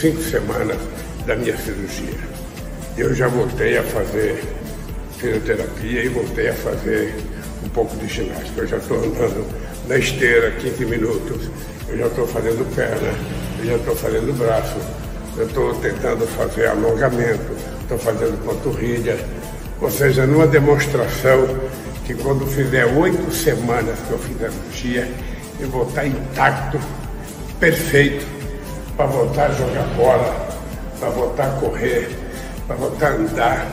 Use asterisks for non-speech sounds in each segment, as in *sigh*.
cinco semanas da minha cirurgia. Eu já voltei a fazer fisioterapia e voltei a fazer um pouco de ginástica. Eu já estou andando na esteira 15 minutos, eu já estou fazendo perna, eu já estou fazendo braço, eu estou tentando fazer alongamento, estou fazendo panturrilha. Ou seja, numa demonstração que quando fizer oito semanas que eu fiz a cirurgia, eu vou estar intacto, perfeito, para voltar a jogar bola, para voltar a correr, para voltar a andar,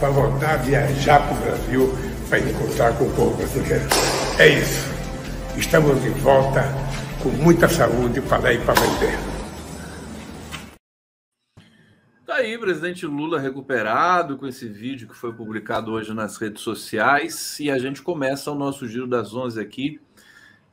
para voltar a viajar para o Brasil, para encontrar com o povo brasileiro. É isso. Estamos de volta com muita saúde para ir para vender. Está aí, presidente Lula recuperado com esse vídeo que foi publicado hoje nas redes sociais e a gente começa o nosso giro das onze aqui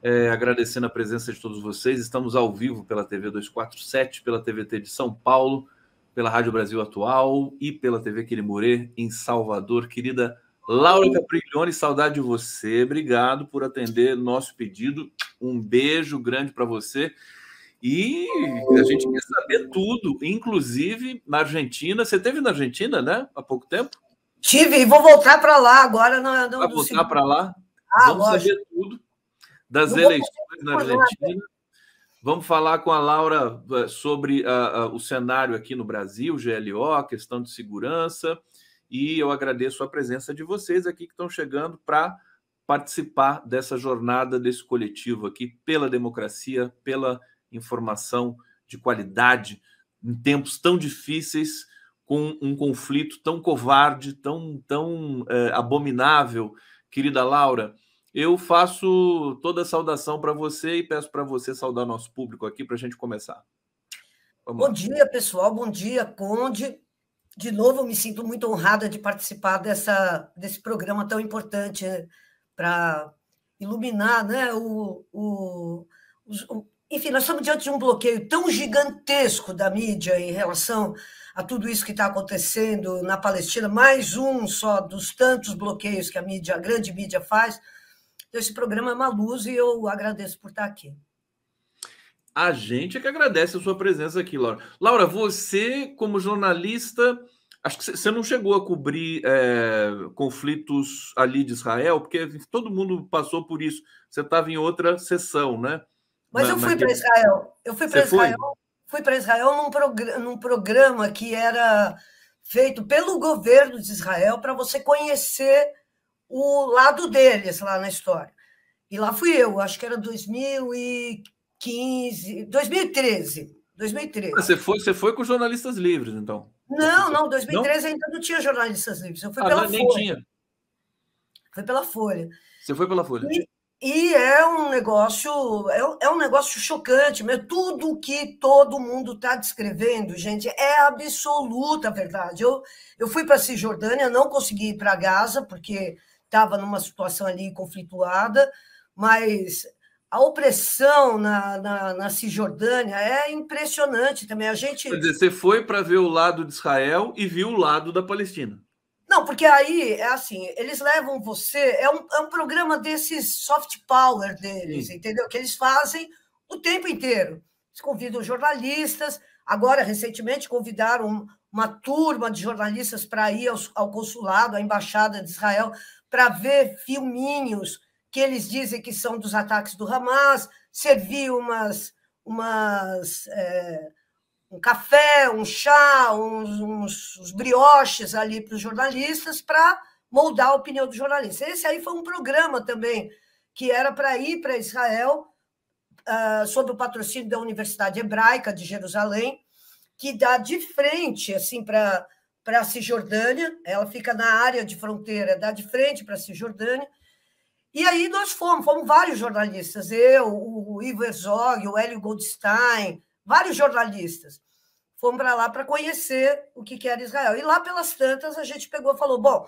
é, agradecendo a presença de todos vocês. Estamos ao vivo pela TV 247, pela TVT de São Paulo, pela Rádio Brasil Atual e pela TV Quirimurê em Salvador. Querida Laura Capriglione, saudade de você. Obrigado por atender nosso pedido. Um beijo grande para você. E a gente quer saber tudo, inclusive na Argentina. Você teve na Argentina, né? Há pouco tempo? Tive e vou voltar para lá agora. Não, não, Vai voltar para lá? Ah, Vamos lógico. saber tudo das eleições na Argentina. Vamos falar com a Laura eh, sobre ah, ah, o cenário aqui no Brasil, GLO, questão de segurança. E eu agradeço a presença de vocês aqui que estão chegando para participar dessa jornada, desse coletivo aqui, pela democracia, pela informação de qualidade, em tempos tão difíceis, com um conflito tão covarde, tão, tão eh, abominável. Querida Laura, eu faço toda a saudação para você e peço para você saudar nosso público aqui para a gente começar. Vamos bom lá. dia, pessoal. Bom dia, Conde. De novo, me sinto muito honrada de participar dessa, desse programa tão importante eh, para iluminar né, o, o, o, Enfim, nós estamos diante de um bloqueio tão gigantesco da mídia em relação a tudo isso que está acontecendo na Palestina mais um só dos tantos bloqueios que a mídia, a grande mídia faz então, esse programa é uma luz e eu agradeço por estar aqui. A gente é que agradece a sua presença aqui, Laura. Laura, você, como jornalista, acho que você não chegou a cobrir é, conflitos ali de Israel, porque todo mundo passou por isso. Você estava em outra sessão, né? Mas Na, eu fui para Israel. Eu fui para Israel. Foi? Fui para Israel num, prog num programa que era feito pelo governo de Israel para você conhecer o lado deles lá na história. E lá fui eu, acho que era 2015, 2013. 2013. você, foi, você foi com jornalistas livres, então? Não, não, 2013 não? ainda não tinha jornalistas livres. Eu fui ah, pela não, Folha. nem tinha. Foi pela Folha. Você foi pela Folha. E, e é um negócio, é, é, um negócio chocante, Tudo que todo mundo está descrevendo, gente, é absoluta verdade. Eu, eu fui para a Cisjordânia, não consegui ir para Gaza, porque estava numa situação ali conflituada, mas a opressão na, na, na, Cisjordânia é impressionante também. A gente. Quer dizer, você foi para ver o lado de Israel e viu o lado da Palestina. Não, porque aí é assim, eles levam você. É um, é um programa desses soft power deles, Sim. entendeu? Que eles fazem o tempo inteiro. Eles convidam jornalistas. Agora, recentemente, convidaram uma turma de jornalistas para ir ao, ao consulado, à embaixada de Israel, para ver filminhos que eles dizem que são dos ataques do Hamas, servir umas, umas é, um café, um chá, uns, uns, uns brioches ali para os jornalistas para moldar a opinião dos jornalistas. Esse aí foi um programa também que era para ir para Israel uh, sob o patrocínio da Universidade Hebraica de Jerusalém, que dá de frente assim para para a Cisjordânia, ela fica na área de fronteira, dá de frente para a Cisjordânia. E aí nós fomos, fomos vários jornalistas, eu, o Ivo Herzog, o Hélio Goldstein, vários jornalistas. Fomos para lá para conhecer o que, era Israel. E lá pelas tantas a gente pegou e falou: bom,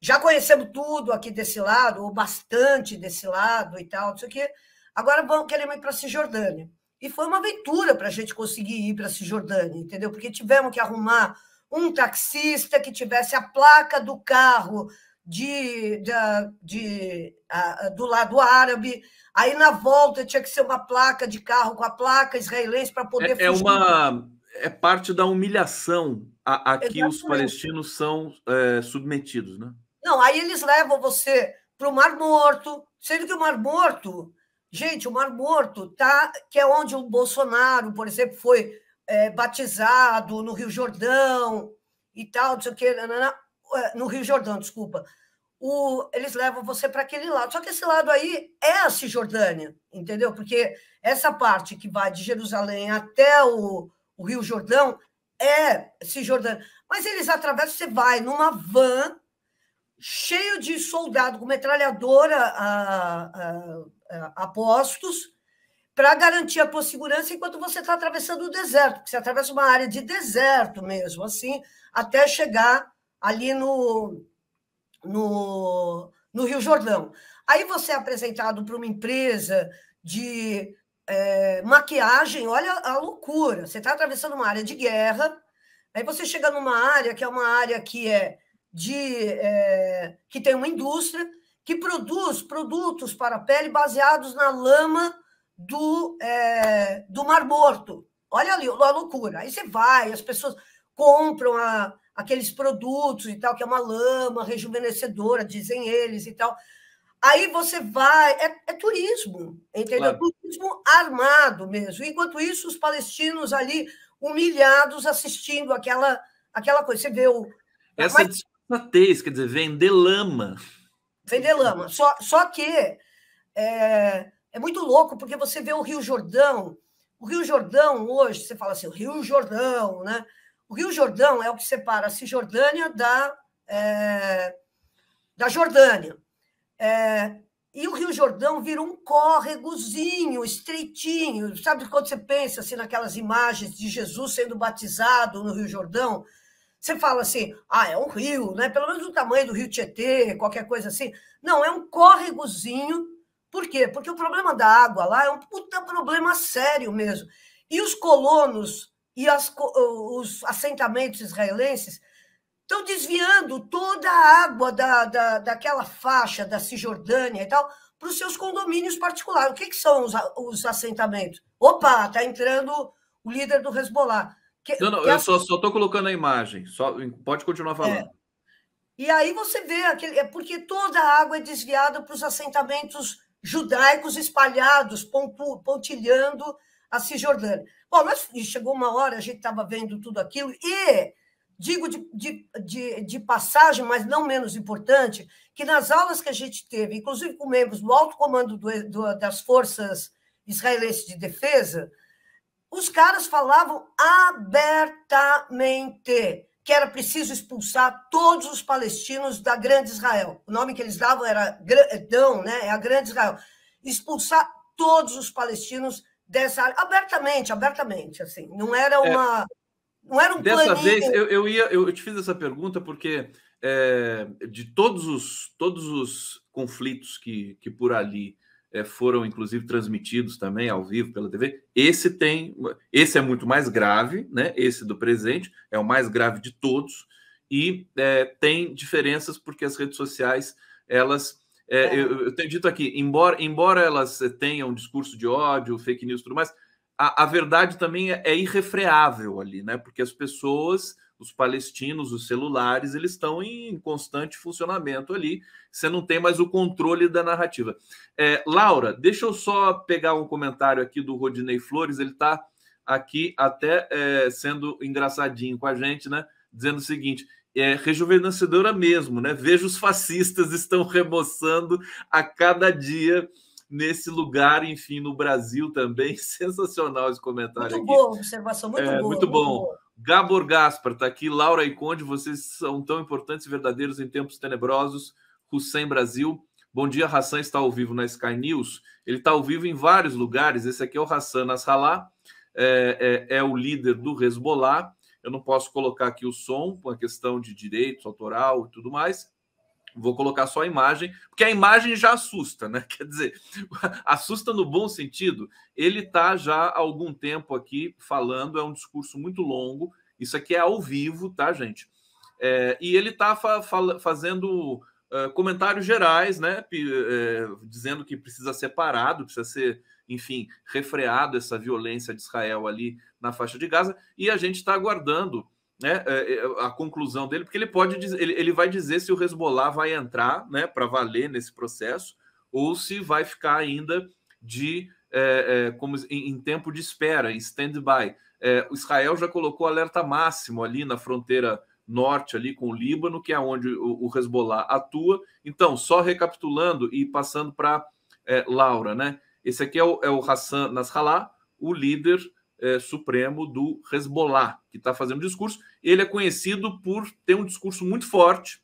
já conhecemos tudo aqui desse lado, ou bastante desse lado e tal, não sei o quê. Agora vamos querer ir para a Cisjordânia. E foi uma aventura para a gente conseguir ir para a Cisjordânia, entendeu? Porque tivemos que arrumar um taxista que tivesse a placa do carro de, de, de do lado árabe, aí na volta tinha que ser uma placa de carro com a placa israelense para poder é, é, uma é parte da humilhação a, a que os palestinos são é, submetidos, né? Não, aí eles levam você para o Mar Morto, sendo que o Mar Morto, gente, o Mar Morto tá que é onde o Bolsonaro, por exemplo, foi é, batizado no Rio Jordão e tal, não sei o quê, né, né, né, é, no Rio Jordão, desculpa. O, eles levam você para aquele lado. Só que esse lado aí é a Cisjordânia, entendeu? Porque essa parte que vai de Jerusalém até o, o Rio Jordão é Cisjordânia. Mas eles atravessam, você vai numa van cheio de soldado com metralhadora a, a, a, a postos para garantir a tua segurança enquanto você está atravessando o deserto, porque você atravessa uma área de deserto mesmo, assim, até chegar ali no, no, no Rio Jordão. Aí você é apresentado para uma empresa de é, maquiagem, olha a loucura. Você está atravessando uma área de guerra, aí você chega numa área que é uma área que é de é, que tem uma indústria que produz produtos para a pele baseados na lama do, é, do Mar Morto. Olha ali, a loucura. Aí você vai, as pessoas compram a, aqueles produtos e tal, que é uma lama rejuvenescedora, dizem eles e tal. Aí você vai, é, é turismo, entendeu? Claro. Turismo armado mesmo. Enquanto isso, os palestinos ali humilhados assistindo aquela, aquela coisa. Você vê o. Essa mas... quer dizer, vender lama. Vender lama. Só, só que é, é muito louco, porque você vê o Rio Jordão. O Rio Jordão, hoje, você fala assim, o Rio Jordão, né? O Rio Jordão é o que separa a Cisjordânia da, é, da Jordânia. É, e o Rio Jordão vira um córregozinho, estreitinho. Sabe quando você pensa assim, naquelas imagens de Jesus sendo batizado no Rio Jordão? Você fala assim, ah, é um rio, né? Pelo menos o tamanho do Rio Tietê, qualquer coisa assim. Não, é um córregozinho por quê? Porque o problema da água lá é um puta problema sério mesmo. E os colonos e as, os assentamentos israelenses estão desviando toda a água da, da, daquela faixa da Cisjordânia e tal para os seus condomínios particulares. O que, que são os, os, assentamentos? Opa, está entrando o líder do Hezbollah. Que, não, não, que eu a... só estou colocando a imagem. Só, pode continuar falando. É. E aí você vê aquele. É porque toda a água é desviada para os assentamentos judaicos espalhados, pontilhando a Cisjordânia. Bom, mas chegou uma hora, a gente estava vendo tudo aquilo, e digo de, de, de, de, passagem, mas não menos importante, que nas aulas que a gente teve, inclusive com membros do alto comando do, do, das forças israelenses de defesa, os caras falavam abertamente que era preciso expulsar todos os palestinos da Grande Israel. O nome que eles davam era Dão, é, né? É a Grande Israel. Expulsar todos os palestinos dessa área, abertamente, abertamente, assim. Não era é. uma. É, não era um Dessa planinho. vez, eu, eu, ia, eu te fiz essa pergunta porque é, de todos os, todos os conflitos que, que por ali é, foram inclusive transmitidos também ao vivo pela TV. Esse tem, esse é muito mais grave, né? Esse do presente é o mais grave de todos e é, tem diferenças porque as redes sociais elas é, é. eu, eu, tenho dito aqui, embora, embora elas é, tenham um discurso de ódio, fake news e tudo mais, a, a verdade também é, é, irrefreável ali, né? Porque as pessoas os palestinos, os celulares, eles estão em constante funcionamento ali. Você não tem mais o controle da narrativa. É, Laura, deixa eu só pegar um comentário aqui do Rodinei Flores. Ele está aqui até é, sendo engraçadinho com a gente, né? Dizendo o seguinte: é rejuvenescedora mesmo, né? Veja os fascistas *laughs* estão remoçando a cada dia nesse lugar, enfim, no Brasil também. *laughs* Sensacional esse comentário muito aqui. Muito boa observação, muito é, boa. Muito bom. Muito boa. Gabor Gaspar está aqui. Laura e Conde, vocês são tão importantes e verdadeiros em tempos tenebrosos. Hussein Brasil. Bom dia, Hassan está ao vivo na Sky News. Ele está ao vivo em vários lugares. Esse aqui é o Hassan Nasrallah, é, é, é, o líder do Hezbollah. Eu não posso colocar aqui o som, por uma questão de direitos autoral e tudo mais. Vou colocar só a imagem, porque a imagem já assusta, né? *laughs* Quer dizer, assusta no bom sentido. Ele está já há algum tempo aqui falando, é um discurso muito longo. Isso aqui é ao vivo, tá, gente? É, e ele está fa fa fazendo é, comentários gerais, né? P é, dizendo que precisa ser parado, precisa ser, enfim, refreado essa violência de Israel ali na faixa de Gaza. E a gente está aguardando né, é, é, a conclusão dele, porque ele pode dizer, ele, ele vai dizer se o Hezbollah vai entrar né, para valer nesse processo ou se vai ficar ainda de é, é, como em, em, tempo de espera, em stand-by. É, Israel já colocou alerta máximo ali na fronteira norte ali com o Líbano, que é onde o, o Hezbollah atua. Então, só recapitulando e passando para é, Laura, né? Esse aqui é o, é o Hassan Nasrallah, o líder é, supremo do Hezbollah, que está fazendo discurso. Ele é conhecido por ter um discurso muito forte,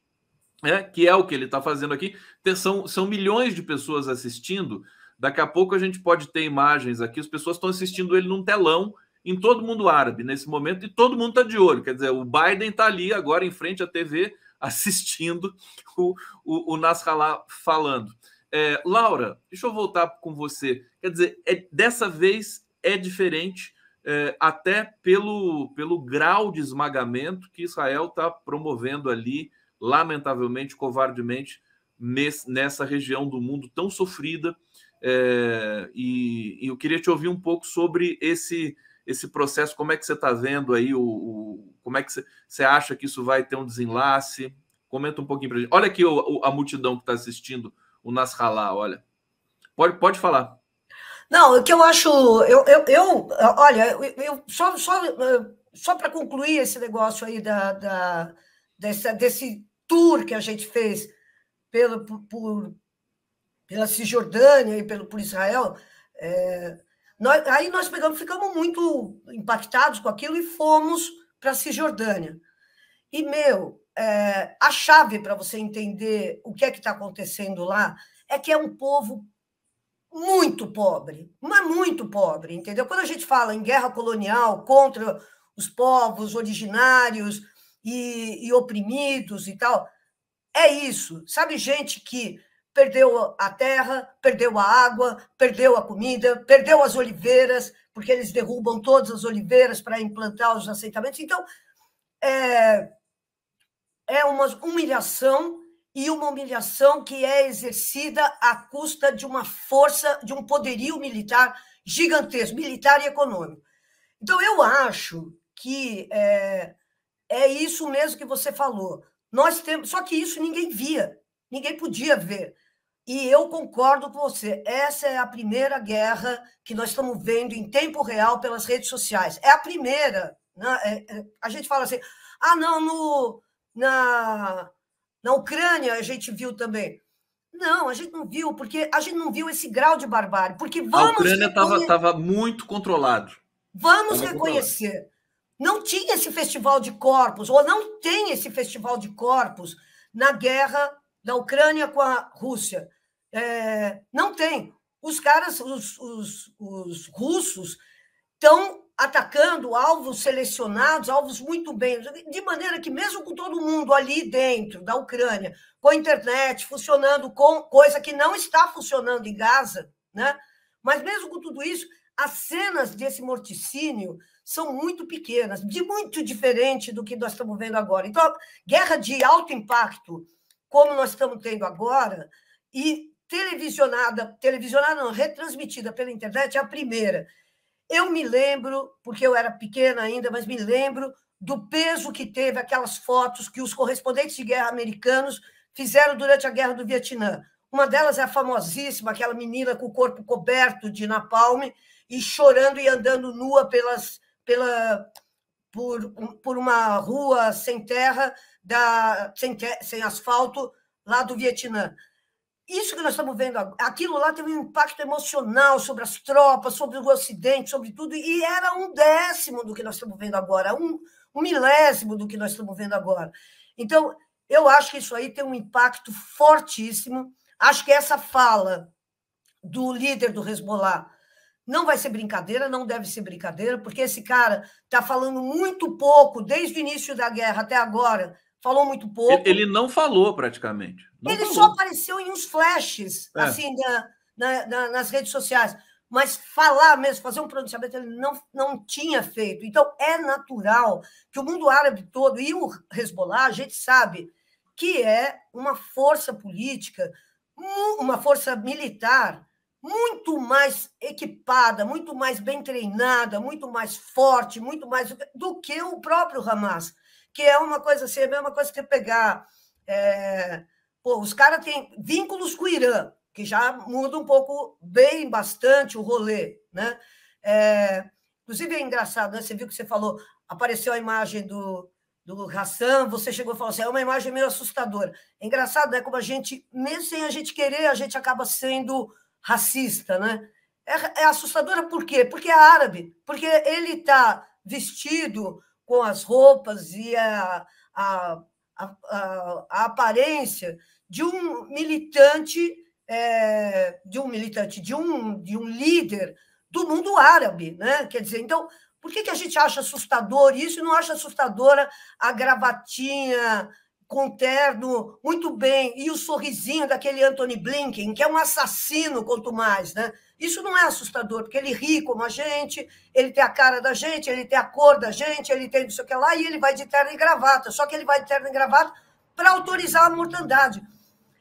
né, que é o que ele está fazendo aqui. Tem, são, são milhões de pessoas assistindo. Daqui a pouco a gente pode ter imagens aqui, as pessoas estão assistindo ele num telão em todo mundo árabe nesse momento e todo mundo está de olho. Quer dizer, o Biden está ali agora em frente à TV *laughs* assistindo o, o, o Nasrallah falando. É, Laura, deixa eu voltar com você. Quer dizer, é, dessa vez é diferente é, até pelo, pelo grau de esmagamento que Israel está promovendo ali, lamentavelmente, covardemente, nesse, nessa região do mundo tão sofrida. É, e, e, eu queria te ouvir um pouco sobre esse esse processo, como é que você está vendo aí, o, o, como é que você, você acha que isso vai ter um desenlace? Comenta um pouquinho para gente. Olha aqui o, a multidão que está assistindo o Nasrallah, olha. Pode, pode falar. Não, o que eu acho. Eu, eu, eu olha, eu, só, só, só para concluir esse negócio aí da, da, dessa, desse tour que a gente fez pelo, por, pela Cisjordânia e pelo, por Israel. É, nós, aí nós pegamos, ficamos muito impactados com aquilo e fomos para a Cisjordânia. E, meu, é, a chave para você entender o que é que está acontecendo lá é que é um povo muito pobre, mas muito pobre, entendeu? Quando a gente fala em guerra colonial contra os povos originários e, e oprimidos e tal, é isso. Sabe, gente que perdeu a terra, perdeu a água, perdeu a comida, perdeu as oliveiras, porque eles derrubam todas as oliveiras para implantar os assentamentos. Então, é, é uma humilhação e uma humilhação que é exercida à custa de uma força, de um poderio militar gigantesco, militar e econômico. Então, eu acho que é, é isso mesmo que você falou. Nós temos, só que isso ninguém via, ninguém podia ver. E eu concordo com você. Essa é a primeira guerra que nós estamos vendo em tempo real pelas redes sociais. É a primeira. Né? É, é, a gente fala assim: ah, não, no, na, na Ucrânia a gente viu também. Não, a gente não viu, porque a gente não viu esse grau de barbárie. Porque vamos. A Ucrânia estava reconhe... muito controlado. Vamos tava reconhecer. Controlado. Não tinha esse festival de corpos, ou não tem esse festival de corpos na guerra da Ucrânia com a Rússia. É, não tem. Os caras, os, os, os russos, estão atacando alvos selecionados, alvos muito bem, de maneira que mesmo com todo mundo ali dentro da Ucrânia, com a internet funcionando, com coisa que não está funcionando em Gaza, né? Mas mesmo com tudo isso, as cenas desse morticínio são muito pequenas, de muito diferente do que nós estamos vendo agora. Então, guerra de alto impacto, como nós estamos tendo agora, e televisionada, televisionada não, retransmitida pela internet, é a primeira. Eu me lembro, porque eu era pequena ainda, mas me lembro do peso que teve aquelas fotos que os correspondentes de guerra americanos fizeram durante a guerra do Vietnã. Uma delas é a famosíssima, aquela menina com o corpo coberto de napalm e chorando e andando nua pelas, pela, por, por uma rua sem terra, da, sem, sem asfalto, lá do Vietnã isso que nós estamos vendo, aquilo lá teve um impacto emocional sobre as tropas, sobre o Ocidente, sobre tudo, e era um décimo do que nós estamos vendo agora, um, um milésimo do que nós estamos vendo agora. Então, eu acho que isso aí tem um impacto fortíssimo. Acho que essa fala do líder do Hezbollah não vai ser brincadeira, não deve ser brincadeira, porque esse cara está falando muito pouco, desde o início da guerra até agora, falou muito pouco. Ele não falou praticamente. Não ele falou. só apareceu em uns flashes, é. assim, na, na, na, nas redes sociais. Mas falar mesmo, fazer um pronunciamento, ele não, não tinha feito. Então, é natural que o mundo árabe todo e o Hezbollah, a gente sabe que é uma força política, uma força militar muito mais equipada, muito mais bem treinada, muito mais forte, muito mais do que o próprio Hamas que é uma coisa assim, é a mesma coisa que pegar. É, pô, os caras têm vínculos com o Irã, que já muda um pouco, bem bastante o rolê, né? É, inclusive é engraçado, né? Você viu que você falou, apareceu a imagem do, do Hassan, você chegou e falou assim, é uma imagem meio assustadora. É engraçado, né? Como a gente, mesmo sem a gente querer, a gente acaba sendo racista, né? É, é assustadora por quê? Porque é árabe, porque ele está vestido com as roupas e a, a, a, a aparência de um militante, é, de um militante, de um, de um líder do mundo árabe, né? Quer dizer, então, por que, que a gente acha assustador isso e não acha assustadora a gravatinha com terno, muito bem, e o sorrisinho daquele Anthony Blinken, que é um assassino, quanto mais, né? Isso não é assustador, porque ele ri como a gente, ele tem a cara da gente, ele tem a cor da gente, ele tem não sei o que lá, e ele vai de terno e gravata, só que ele vai de terno e gravata para autorizar a mortandade.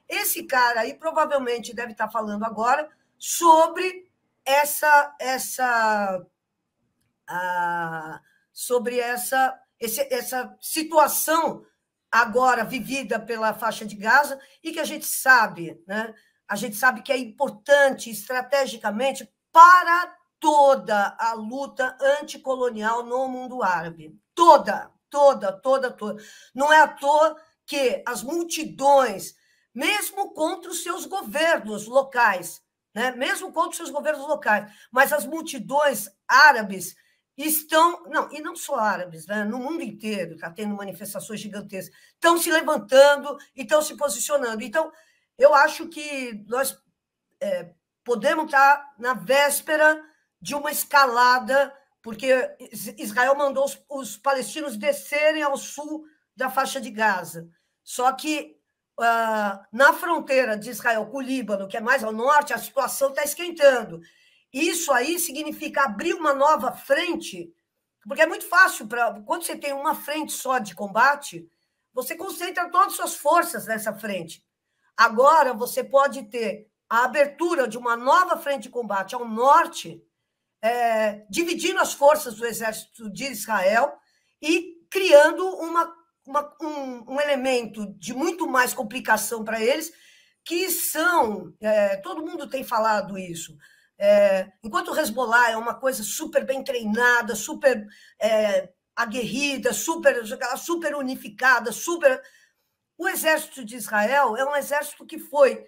Esse cara aí provavelmente deve estar tá falando agora sobre essa essa ah, sobre essa esse, essa situação agora vivida pela faixa de Gaza e que a gente sabe, né? A gente sabe que é importante estrategicamente para toda a luta anticolonial no mundo árabe. Toda, toda, toda, toda. Não é à toa que as multidões, mesmo contra os seus governos locais, né? mesmo contra os seus governos locais, mas as multidões árabes estão, não, e não só árabes, né? no mundo inteiro está tendo manifestações gigantescas, estão se levantando e estão se posicionando. Então, eu acho que nós é, podemos estar tá na véspera de uma escalada, porque Israel mandou os, os palestinos descerem ao sul da faixa de Gaza. Só que uh, na fronteira de Israel com o Líbano, que é mais ao norte, a situação está esquentando. Isso aí significa abrir uma nova frente, porque é muito fácil para quando você tem uma frente só de combate, você concentra todas as suas forças nessa frente. Agora você pode ter a abertura de uma nova frente de combate ao norte, é, dividindo as forças do exército de Israel e criando uma, uma um, um, elemento de muito mais complicação para eles, que são, é, todo mundo tem falado isso, é, enquanto o Hezbollah é uma coisa super bem treinada, super é, aguerrida, super, super unificada, super. O exército de Israel é um exército que foi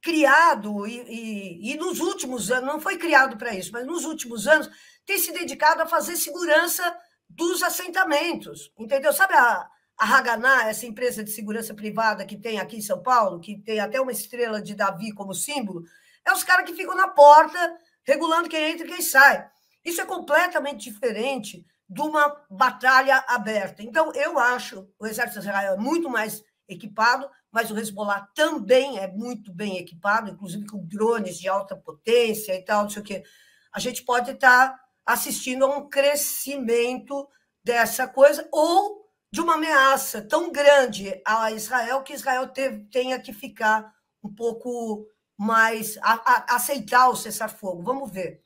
criado, e, e, e nos últimos anos, não foi criado para isso, mas nos últimos anos, tem se dedicado a fazer segurança dos assentamentos. Entendeu? Sabe a, a essa empresa de segurança privada que tem aqui em São Paulo, que tem até uma estrela de Davi como símbolo, é os caras que ficam na porta regulando quem entra e quem sai. Isso é completamente diferente de uma batalha aberta. Então, eu acho o exército de Israel é muito mais equipado, mas o Hezbollah também é muito bem equipado, inclusive com drones de alta potência e tal, não sei o quê. A gente pode estar assistindo a um crescimento dessa coisa ou de uma ameaça tão grande a Israel que Israel tenha que ficar um pouco mas a, a, aceitar o cessar-fogo. Vamos ver.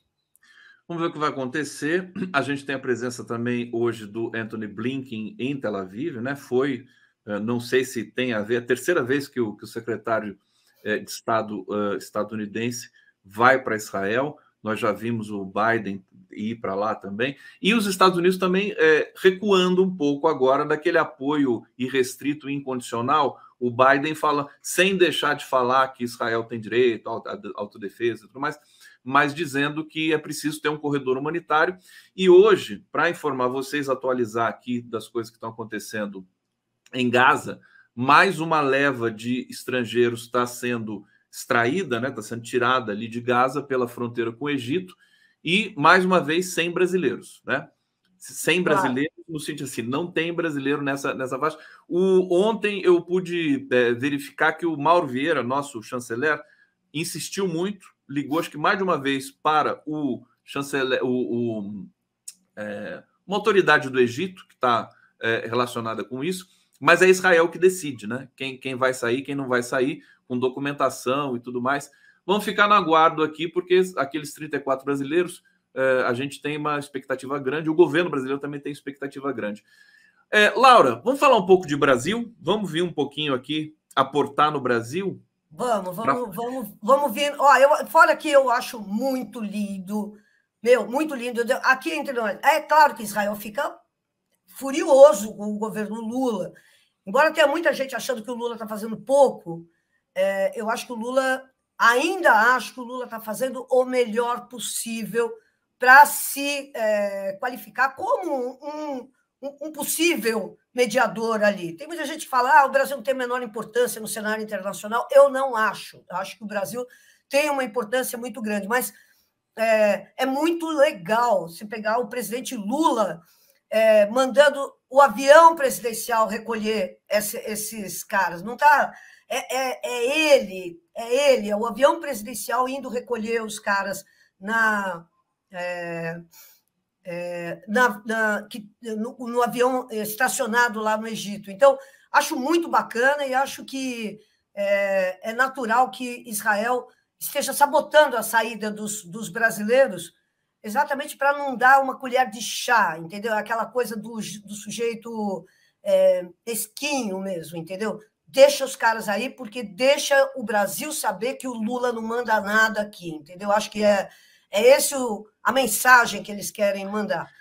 Vamos ver o que vai acontecer. A gente tem a presença também hoje do Anthony Blinken em Tel Aviv, né? Foi, eh, não sei se tem a ver, a terceira vez que o, que o secretário eh, de Estado eh, estadunidense vai para Israel. Nós já vimos o Biden ir para lá também. E os Estados Unidos também é, recuando um pouco agora daquele apoio irrestrito e incondicional o Biden fala, sem deixar de falar que Israel tem direito à autodefesa e tudo mais, mas dizendo que é preciso ter um corredor humanitário. E hoje, para informar vocês, atualizar aqui das coisas que estão acontecendo em Gaza, mais uma leva de estrangeiros está sendo extraída, né? Está sendo tirada ali de Gaza pela fronteira com o Egito e mais uma vez sem brasileiros, né? sem brasileiros, no sentido assim, não tem brasileiro nessa, nessa faixa. O, ontem eu pude é, verificar que o Mauro Vieira, nosso chanceler, insistiu muito, ligou acho que mais de uma vez para o chanceler, o, o é, uma autoridade do Egito que está é, eh, relacionada com isso, mas é Israel que decide, né? Quem, quem vai sair, quem não vai sair, com documentação e tudo mais. Vamos ficar no aguardo aqui, porque aqueles 34 brasileiros é, a gente tem uma expectativa grande, o governo brasileiro também tem expectativa grande. É, Laura, vamos falar um pouco de Brasil? Vamos vir um pouquinho aqui aportar no Brasil? Vamos, vamos, pra... vamos, vamos vir. Ó, eu, fora que eu acho muito lindo, meu, muito lindo. Aqui entre nós, é claro que Israel fica furioso com o governo Lula. Embora tenha muita gente achando que o Lula está fazendo pouco, é, eu acho que o Lula, ainda acho que o Lula está fazendo o melhor possível para se é, qualificar como um, um, um, possível mediador ali. Tem muita gente que fala ah, o Brasil não tem a menor importância no cenário internacional. Eu não acho. Eu acho que o Brasil tem uma importância muito grande, mas é, é muito legal se pegar o presidente Lula é, mandando o avião presidencial recolher esse, esses caras. Não tá? É, é, é ele, é ele, é o avião presidencial indo recolher os caras na é, é, na, na, que, no, no, avião estacionado lá no Egito. Então, acho muito bacana e acho que é, é natural que Israel esteja sabotando a saída dos, dos brasileiros exatamente para não dar uma colher de chá, entendeu? Aquela coisa do, do sujeito é, esquinho mesmo, entendeu? Deixa os caras aí, porque deixa o Brasil saber que o Lula não manda nada aqui, entendeu? Acho que é, é esse o, a mensagem que eles querem mandar.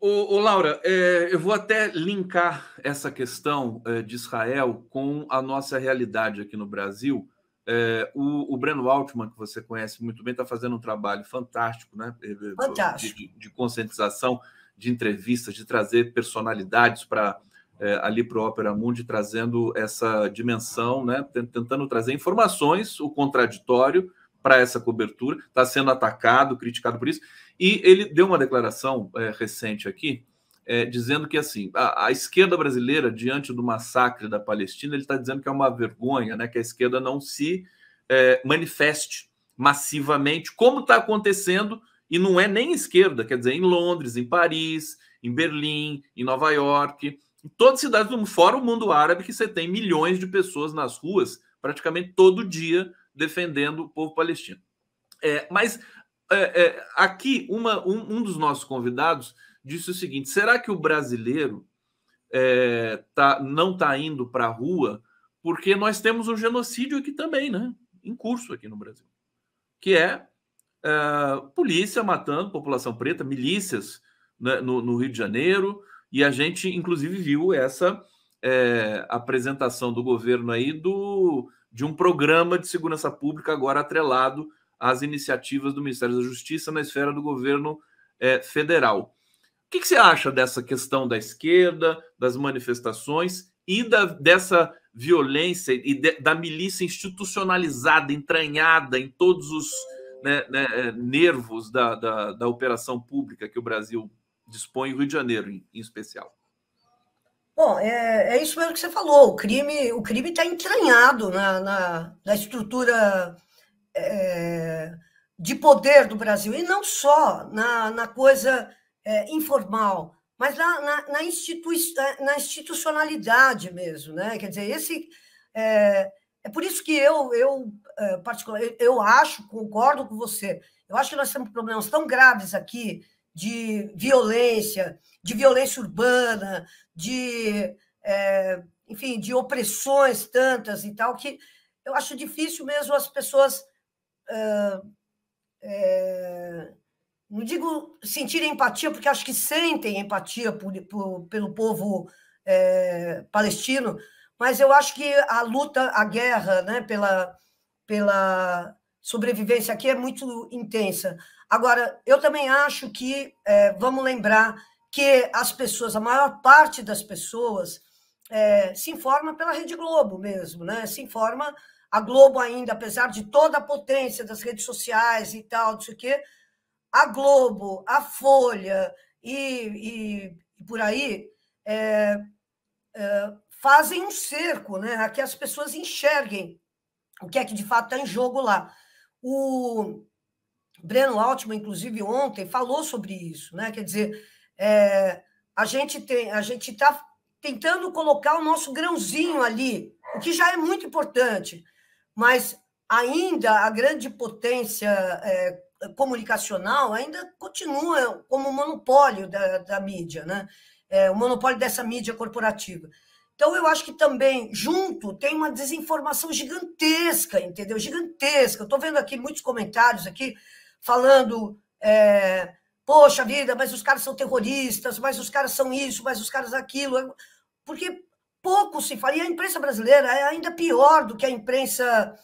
o Laura, é, eu vou até linkar essa questão é, de Israel com a nossa realidade aqui no Brasil. É, o, o, Breno Altman, que você conhece muito bem, está fazendo um trabalho fantástico, né? Fantástico. De, de, de conscientização, de entrevistas, de trazer personalidades para é, ali para o Opera Mundi, trazendo essa dimensão, né? tentando trazer informações, o contraditório, para essa cobertura, está sendo atacado, criticado por isso. E ele deu uma declaração é, recente aqui, é, dizendo que assim a, a, esquerda brasileira diante do massacre da Palestina, ele está dizendo que é uma vergonha, né, que a esquerda não se é, manifeste massivamente, como está acontecendo e não é nem esquerda, quer dizer, em Londres, em Paris, em Berlim, em Nova York, em todas as cidades do mundo, fora o mundo árabe, que você tem milhões de pessoas nas ruas praticamente todo dia defendendo o povo palestino. É, mas é, é, aqui uma, um, um, dos nossos convidados disse o seguinte: será que o brasileiro é, tá, não está indo para a rua porque nós temos um genocídio aqui também, né? Em curso aqui no Brasil, que é, é polícia matando população preta, milícias né, no, no, Rio de Janeiro, e a gente inclusive viu essa é, apresentação do governo aí do de um programa de segurança pública agora atrelado às iniciativas do Ministério da Justiça na esfera do governo é, federal. O que, que, você acha dessa questão da esquerda, das manifestações e da, dessa violência e de, da milícia institucionalizada, entranhada em todos os né, né, é, nervos da, da, da operação pública que o Brasil dispõe, o Rio de Janeiro em, em especial? Bom, é, é isso mesmo que você falou. O crime o crime está entranhado na, na, na estrutura é, de poder do Brasil e não só na, na coisa é, informal, mas na, na, na, na institucionalidade mesmo, né? Quer dizer, esse é, é por isso que eu eu é, particular eu, eu acho concordo com você. Eu acho que nós temos problemas tão graves aqui de violência, de violência urbana, de, é, enfim, de opressões tantas e tal, que eu acho difícil mesmo as pessoas. É, é, não digo sentir empatia, porque acho que sentem empatia por, por, pelo povo é, palestino, mas eu acho que a luta, a guerra né, pela, pela sobrevivência aqui é muito intensa. Agora, eu também acho que, é, vamos lembrar que as pessoas, a maior parte das pessoas, é, se informa pela Rede Globo mesmo, né? Se informa a Globo ainda, apesar de toda a potência das redes sociais e tal, não sei o quê, a Globo, a Folha e, e, e por aí é, é, fazem um cerco, né? A que as pessoas enxerguem o que é que de fato está em jogo lá. O Breno Altman, inclusive, ontem falou sobre isso, né? Quer dizer, é, a gente tem, a gente está tentando colocar o nosso grãozinho ali, o que já é muito importante, mas ainda a grande potência é, comunicacional ainda continua como monopólio da, da mídia, né? É, o monopólio dessa mídia corporativa. Então, eu acho que também, junto, tem uma desinformação gigantesca, entendeu? Gigantesca. estou vendo aqui muitos comentários aqui falando é, Poxa vida, mas os caras são terroristas, mas os caras são isso, mas os caras aquilo. Porque pouco se fala. E a imprensa brasileira é ainda pior do que a imprensa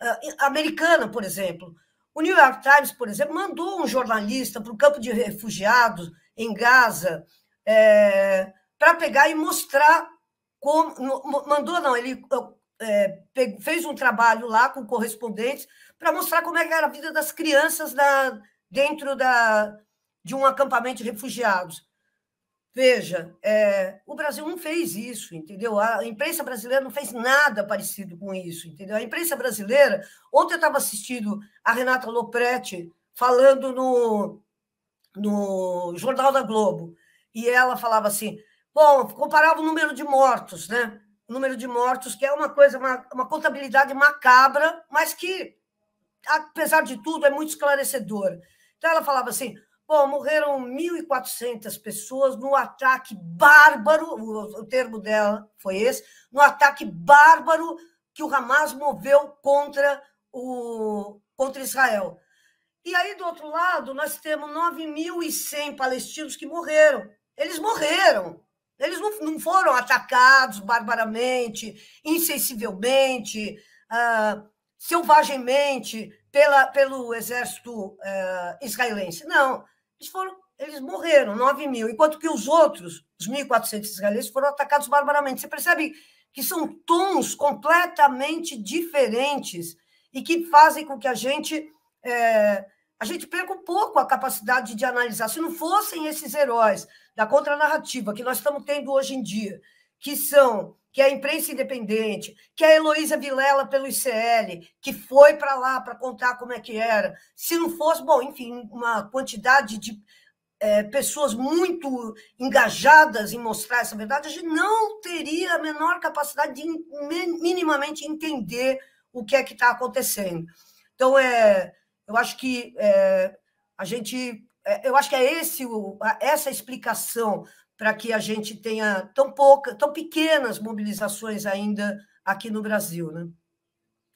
ah, americana, por exemplo. O New York Times, por exemplo, mandou um jornalista para o campo de refugiados em Gaza é, para pegar e mostrar como. Mandou, não, ele é, é fez um trabalho lá com correspondentes para mostrar como é que era a vida das crianças dentro da, de um acampamento de refugiados. Veja, é, o Brasil não fez isso, entendeu? A imprensa brasileira não fez nada parecido com isso, entendeu? A imprensa brasileira. Ontem eu estava assistindo a Renata Lopretti falando no, no Jornal da Globo, e ela falava assim: bom, comparava o número de mortos, né? O número de mortos, que é uma coisa, uma, uma contabilidade macabra, mas que, apesar de tudo, é muito esclarecedora. Então ela falava assim: Bom, morreram 1.400 pessoas no ataque bárbaro, o termo dela foi esse, no ataque bárbaro que o Hamas moveu contra, o, contra Israel. E aí, do outro lado, nós temos 9.100 palestinos que morreram. Eles morreram. Eles não, não foram atacados barbaramente, insensivelmente, ah, selvagemmente pela, pelo exército eh, israelense. Não eles foram, eles morreram, 9 mil, enquanto que os outros, os 1.400 israelenses, foram atacados barbaramente. Você percebe que são tons completamente diferentes e que fazem com que a gente é, a gente perca um pouco a capacidade de analisar. Se não fossem esses heróis da contranarrativa que nós estamos tendo hoje em dia, que são que é a imprensa independente, que é a Heloísa Vilela pelo ICL, que foi para lá para contar como é que era. Se não fosse, bom, enfim, uma quantidade de é, pessoas muito engajadas em mostrar essa verdade, a gente não teria a menor capacidade de minimamente entender o que é que está acontecendo. Então, é, eu acho que é, a gente é, eu acho que é esse, essa explicação para que a gente tenha tão poucas, tão pequenas mobilizações ainda aqui no Brasil, né?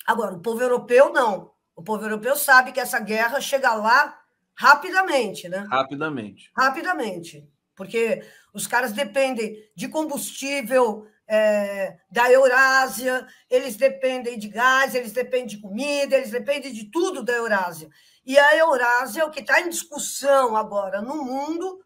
Agora, o povo europeu não. O povo europeu sabe que essa guerra chega lá rapidamente, né? Rapidamente. Rapidamente, porque os caras dependem de combustível é, da Eurásia, eles dependem de gás, eles dependem de comida, eles dependem de tudo da Eurásia. E a Eurásia, o que está em discussão agora no mundo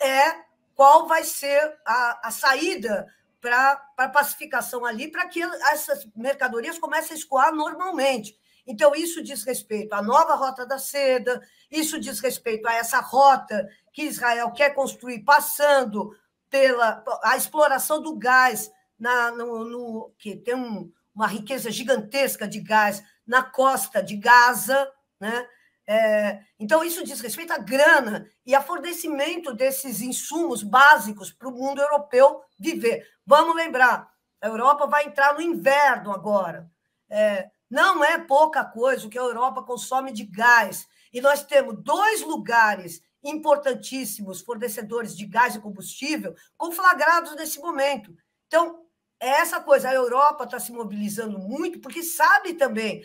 é qual vai ser a, a saída para a pacificação ali, para que essas mercadorias comecem a escoar normalmente. Então, isso diz respeito à nova rota da seda, isso diz respeito a essa rota que Israel quer construir, passando pela a exploração do gás, na, no, no que tem um, uma riqueza gigantesca de gás na costa de Gaza, né? É, então, isso diz respeito à grana e a fornecimento desses insumos básicos para o mundo europeu viver. Vamos lembrar, a Europa vai entrar no inverno agora. É, não é pouca coisa o que a Europa consome de gás. E nós temos dois lugares importantíssimos fornecedores de gás e combustível conflagrados nesse momento. Então, é essa coisa. A Europa está se mobilizando muito porque sabe também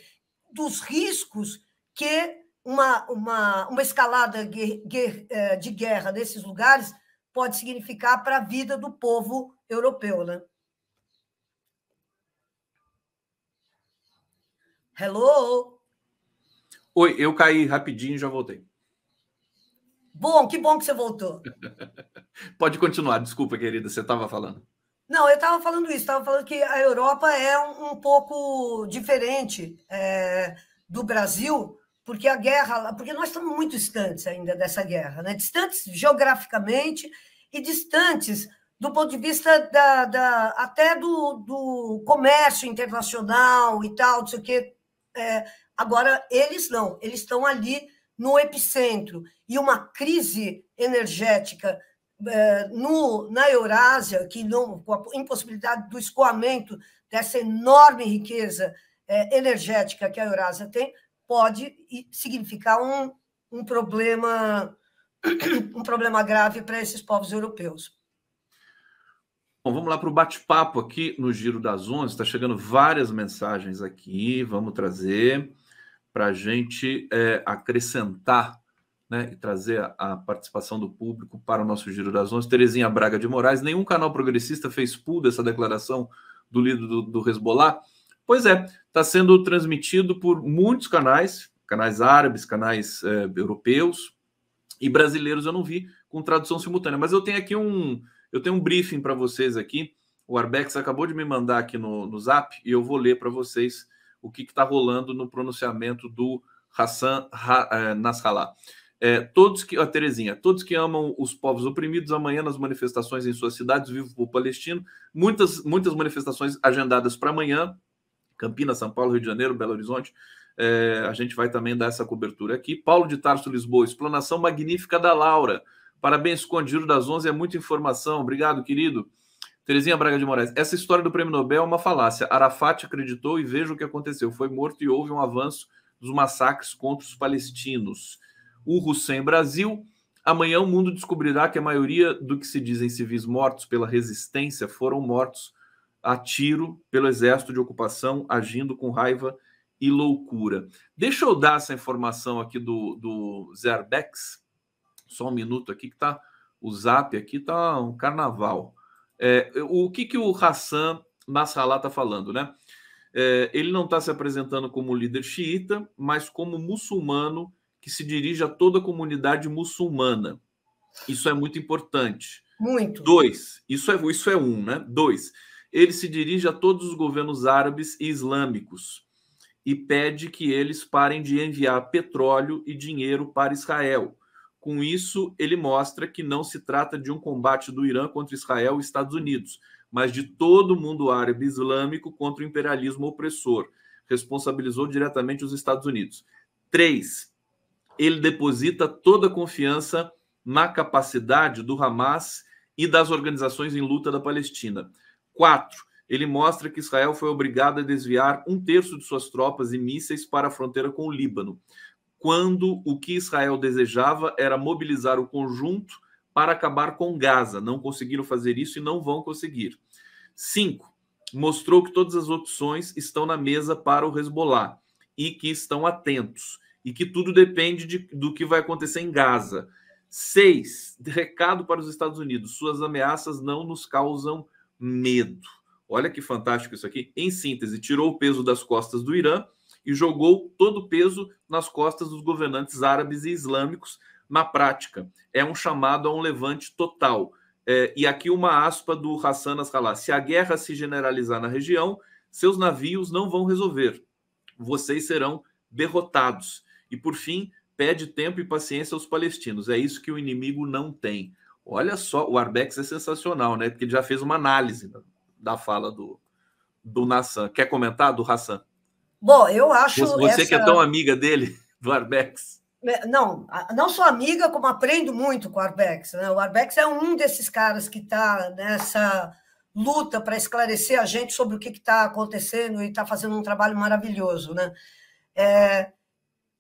dos riscos que uma, uma, uma escalada eh, de guerra nesses lugares pode significar para a vida do povo europeu, né? Hello? Oi, eu caí rapidinho e já voltei. Bom, que bom que você voltou. *laughs* Pode continuar, desculpa, querida, você estava falando. Não, eu estava falando isso, estava falando que a Europa é um, um pouco diferente é, do Brasil, porque a guerra, porque nós estamos muito distantes ainda dessa guerra, né? distantes geograficamente e distantes do ponto de vista da, da até do, do, comércio internacional e tal, não sei o quê. É, agora, eles não, eles estão ali no epicentro. E uma crise energética é, no, na Eurásia, que não, com a impossibilidade do escoamento dessa enorme riqueza é, energética que a Eurásia tem, pode significar um, um problema um problema grave para esses povos europeus. Bom, vamos lá para o bate-papo aqui no Giro das Onze. Está chegando várias mensagens aqui. Vamos trazer para a gente é, acrescentar né, e trazer a, a, participação do público para o nosso Giro das Onze. Terezinha Braga de Moraes. Nenhum canal progressista fez pool dessa declaração do líder do, do Hezbollah. Pois é, está sendo transmitido por muitos canais, canais árabes, canais é, europeus e brasileiros eu não vi com tradução simultânea. Mas eu tenho aqui um, eu tenho um briefing para vocês aqui. O Arbex acabou de me mandar aqui no, no Zap e eu vou ler para vocês o que está rolando no pronunciamento do Hassan ha, é, Nasrallah. É, todos que a Terezinha, todos que amam os povos oprimidos, amanhã nas manifestações em suas cidades, vivo o povo palestino. Muitas, muitas manifestações agendadas para amanhã, Campinas, São Paulo, Rio de Janeiro, Belo Horizonte. É, a gente vai também dar essa cobertura aqui. Paulo de Tarso Lisboa, explanação magnífica da Laura. Parabéns, Condiro das 11, é muita informação. Obrigado, querido. Terezinha Braga de Moraes, essa história do prêmio Nobel é uma falácia. Arafat acreditou e veja o que aconteceu. Foi morto e houve um avanço dos massacres contra os palestinos. O Hussein Brasil. Amanhã o mundo descobrirá que a maioria do que se dizem civis mortos pela resistência foram mortos a tiro pelo exército de ocupação, agindo com raiva e loucura. Deixa eu dar essa informação aqui do, do Zerbex, só um minuto aqui que tá o zap aqui tá um carnaval. É, o que, que o Hassan Nasrallah está falando, né? É, ele não está se apresentando como líder xiita, mas como muçulmano que se dirige a toda a comunidade muçulmana. Isso é muito importante. Muito. Dois, isso é, isso é um, né? Dois, ele se dirige a todos os governos árabes e islâmicos e pede que eles parem de enviar petróleo e dinheiro para Israel. Com isso, ele mostra que não se trata de um combate do Irã contra Israel e Estados Unidos, mas de todo o mundo árabe islâmico contra o imperialismo opressor. Responsabilizou diretamente os Estados Unidos. Três, ele deposita toda a confiança na capacidade do Hamas e das organizações em luta da Palestina. 4. Ele mostra que Israel foi obrigado a desviar um terço de suas tropas e mísseis para a fronteira com o Líbano, quando o que Israel desejava era mobilizar o conjunto para acabar com Gaza. Não conseguiram fazer isso e não vão conseguir. 5. Mostrou que todas as opções estão na mesa para o Hezbollah e que estão atentos e que tudo depende de, do que vai acontecer em Gaza. Seis, recado para os Estados Unidos: suas ameaças não nos causam medo. Olha que fantástico isso aqui. Em síntese, tirou o peso das costas do Irã e jogou todo o peso nas costas dos governantes árabes e islâmicos. Na prática, é um chamado a um levante total. É, e aqui uma aspa do Hassan Nasrallah: se a guerra se generalizar na região, seus navios não vão resolver. Vocês serão derrotados. E por fim, pede tempo e paciência aos palestinos. É isso que o inimigo não tem. Olha só, o Arbex é sensacional, né? Porque ele já fez uma análise da fala do, do Nassan. Quer comentar do Hassan? Bom, eu acho. Você essa... que é tão amiga dele, *laughs* do Arbex. É, não, não sou amiga, como aprendo muito com o Arbex. Né? O Arbex é um desses caras que está nessa luta para esclarecer a gente sobre o que está acontecendo e está fazendo um trabalho maravilhoso. Né? É,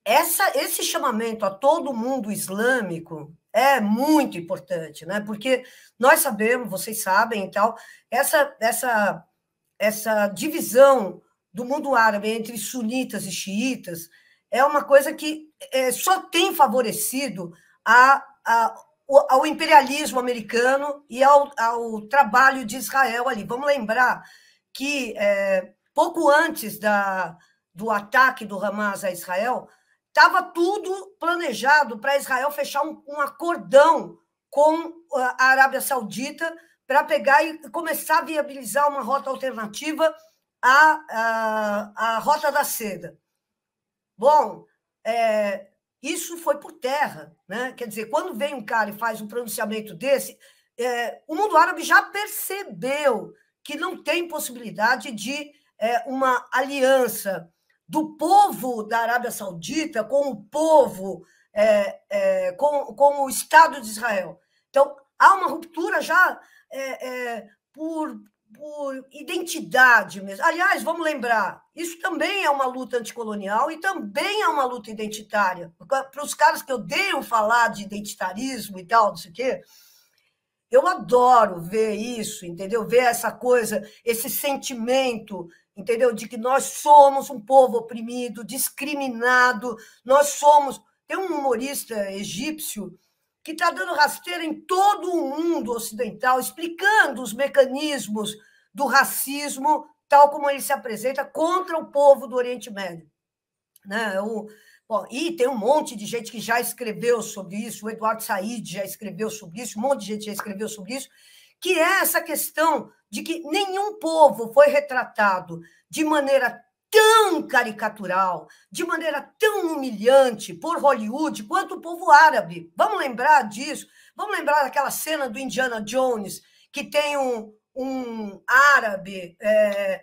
essa, esse chamamento a todo mundo islâmico é muito importante, né? Porque nós sabemos, vocês sabem e tal, essa, essa, essa divisão do mundo árabe entre sunitas e xiitas é uma coisa que é, só tem favorecido a, a, ao imperialismo americano e ao, ao, trabalho de Israel ali. Vamos lembrar que é, pouco antes da, do ataque do Hamas a Israel, Estava tudo planejado para Israel fechar um, um acordão com ah, a Arábia Saudita para pegar e começar a viabilizar uma rota alternativa à, à, à Rota da Seda. Bom, é, isso foi por terra. Né? Quer dizer, quando vem um cara e faz um pronunciamento desse, é, o mundo árabe já percebeu que não tem possibilidade de é, uma aliança do povo da Arábia Saudita com o povo, é, é, com, com o Estado de Israel. Então, há uma ruptura já é, é por, por identidade mesmo. Aliás, vamos lembrar, isso também é uma luta anticolonial e também é uma luta identitária. Para os caras que odeiam falar de identitarismo e tal, não sei o quê, eu adoro ver isso, entendeu? Ver essa coisa, esse sentimento entendeu? De que nós somos um povo oprimido, discriminado, nós somos. Tem um humorista egípcio que está dando rasteira em todo o mundo ocidental, explicando os mecanismos do racismo, tal como ele se apresenta contra o povo do Oriente Médio. Né? O, bom, e tem um monte de gente que já escreveu sobre isso, o Eduardo Said já escreveu sobre isso, um monte de gente já escreveu sobre isso, que é essa questão de que nenhum povo foi retratado de maneira tão caricatural, de maneira tão humilhante por Hollywood quanto o povo árabe. Vamos lembrar disso? Vamos lembrar daquela cena do Indiana Jones, que tem um, um árabe é,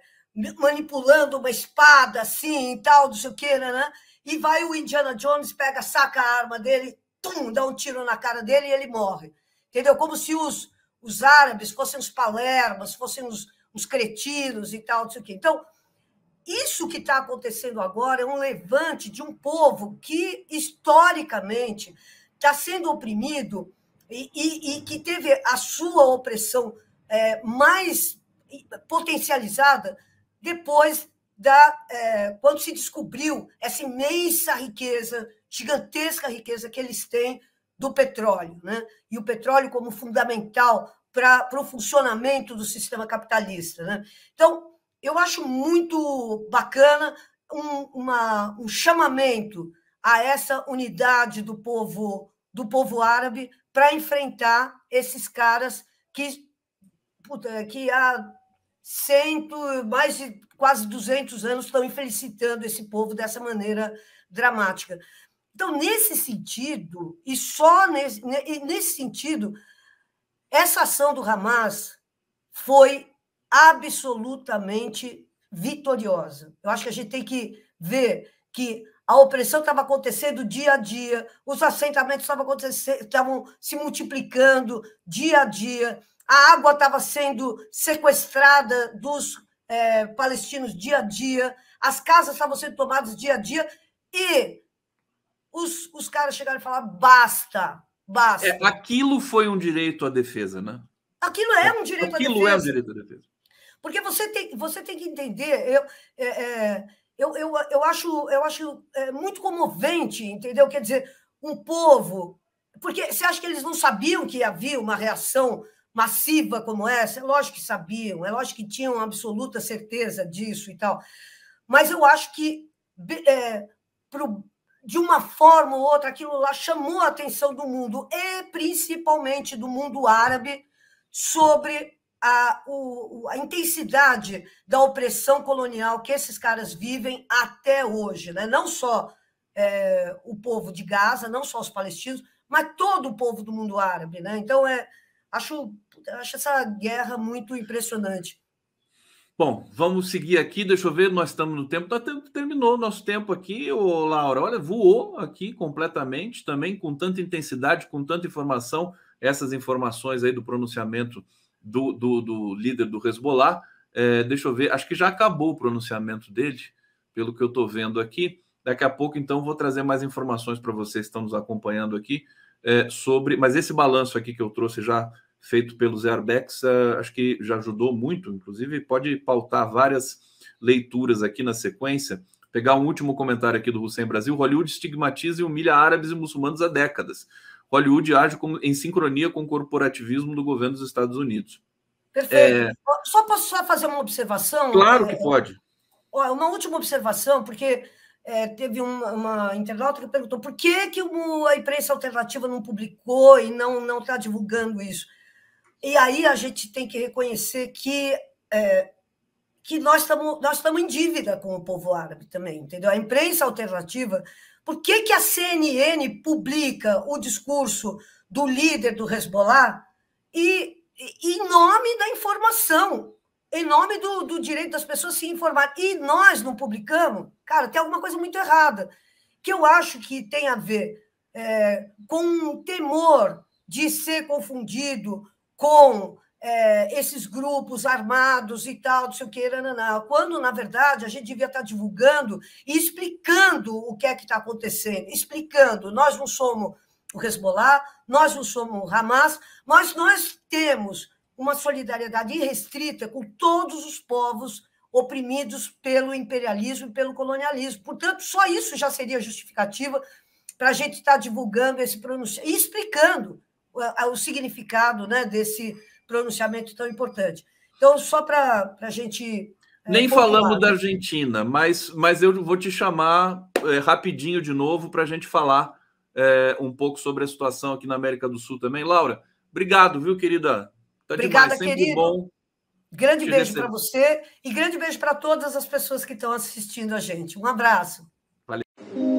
manipulando uma espada assim e tal, não sei o que, né, né? E vai o Indiana Jones, pega, saca a arma dele, tum, dá um tiro na cara dele e ele morre. Entendeu? Como se os os árabes fossem os palermas, fossem os, os cretinos e tal, não sei o quê. Então, isso que está acontecendo agora é um levante de um povo que, historicamente, está sendo oprimido e, e, e, que teve a sua opressão é, mais potencializada depois da é, quando se descobriu essa imensa riqueza, gigantesca riqueza que eles têm do petróleo, né? e o petróleo como fundamental para o funcionamento do sistema capitalista. Né? Então, eu acho muito bacana um, uma, um chamamento a essa unidade do povo do povo árabe para enfrentar esses caras que, que há cento, mais de quase 200 anos estão infelicitando esse povo dessa maneira dramática. Então, nesse sentido, e só nesse, nesse sentido, essa ação do Hamas foi absolutamente vitoriosa. Eu acho que a gente tem que ver que a opressão estava acontecendo dia a dia, os assentamentos estavam se multiplicando dia a dia, a água estava sendo sequestrada dos é, palestinos dia a dia, as casas estavam sendo tomadas dia a dia, e os, os caras chegaram e falaram: basta, basta. É, aquilo foi um direito à defesa, né? Aquilo é um direito aquilo à defesa. Aquilo é um direito à defesa. Porque você tem, você tem que entender, eu, é, é eu, eu, eu acho, eu acho é, muito comovente, entendeu? Quer dizer, um povo. Porque você acha que eles não sabiam que havia uma reação massiva como essa? É lógico que sabiam, é lógico que tinham absoluta certeza disso e tal. Mas eu acho que é, de uma forma ou outra, aquilo lá chamou a atenção do mundo, e principalmente do mundo árabe, sobre a, o, a intensidade da opressão colonial que esses caras vivem até hoje. Né? Não só é, o povo de Gaza, não só os palestinos, mas todo o povo do mundo árabe. Né? Então, é, acho, acho essa guerra muito impressionante. Bom, vamos seguir aqui. Deixa eu ver, nós estamos no tempo. terminou o nosso tempo aqui, ô Laura. Olha, voou aqui completamente, também com tanta intensidade, com tanta informação. Essas informações aí do pronunciamento do, do, do líder do Hezbollah. É, deixa eu ver, acho que já acabou o pronunciamento dele, pelo que eu estou vendo aqui. Daqui a pouco, então, vou trazer mais informações para vocês que estão nos acompanhando aqui é, sobre. Mas esse balanço aqui que eu trouxe já feito Zé Arbex, ah, acho que já ajudou muito, inclusive pode pautar várias leituras aqui na sequência. Pegar um último comentário aqui do Hussein Brasil: Hollywood estigmatiza e humilha árabes e muçulmanos há décadas. Hollywood age como, em sincronia com o corporativismo do governo dos Estados Unidos. Perfeito. É... Só posso fazer uma observação? Claro é, que é, pode. Uma última observação, porque é, teve uma, uma internauta que perguntou por que, que a imprensa alternativa não publicou e não está divulgando isso. E aí a gente tem que reconhecer que, é, que nós estamos nós estamos em dívida com o povo árabe também, entendeu? A imprensa alternativa. Por que, que a CNN publica o discurso do líder do Hezbollah e, e em nome da informação, em nome do, do direito das pessoas se informar E nós não publicamos? Cara, tem alguma coisa muito errada, que eu acho que tem a ver é, com um temor de ser confundido com é, esses grupos armados e tal, não sei o que, nananá, quando, na verdade, a gente devia estar divulgando e explicando o que é que está acontecendo, explicando, nós não somos o Hezbollah, nós não somos o Hamas, mas nós temos uma solidariedade irrestrita com todos os povos oprimidos pelo imperialismo e pelo colonialismo. Portanto, só isso já seria justificativa para a gente estar tá divulgando esse pronunciamento e explicando o significado né, desse pronunciamento tão importante. Então, só para a gente. É, Nem falamos da né? Argentina, mas, mas eu vou te chamar é, rapidinho de novo para a gente falar é, um pouco sobre a situação aqui na América do Sul também. Laura, obrigado, viu, querida? Tá Obrigada, demais, sempre querido. bom. Grande beijo para você e grande beijo para todas as pessoas que estão assistindo a gente. Um abraço. Valeu.